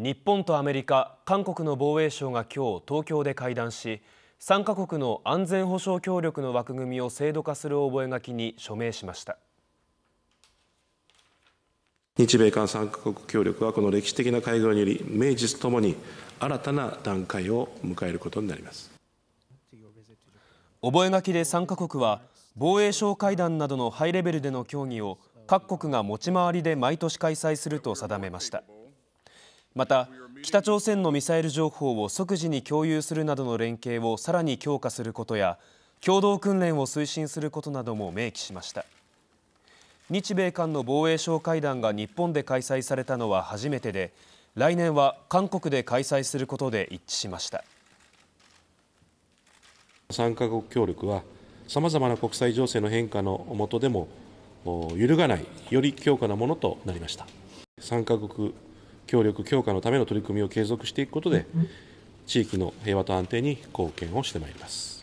日本とアメリカ、韓国の防衛省が今日東京で会談し3カ国の安全保障協力の枠組みを制度化する覚書に署名しました日米韓3カ国協力はこの歴史的な会合により明実ともに新たな段階を迎えることになります覚書で3カ国は防衛省会談などのハイレベルでの協議を各国が持ち回りで毎年開催すると定めました。また、北朝鮮のミサイル情報を即時に共有するなどの連携をさらに強化することや共同訓練を推進することなども明記しました日米韓の防衛相会談が日本で開催されたのは初めてで来年は韓国で開催することで一致しました3か国協力はさまざまな国際情勢の変化の下でも揺るがないより強固なものとなりました3カ国協力強化のための取り組みを継続していくことで、地域の平和と安定に貢献をしてまいります。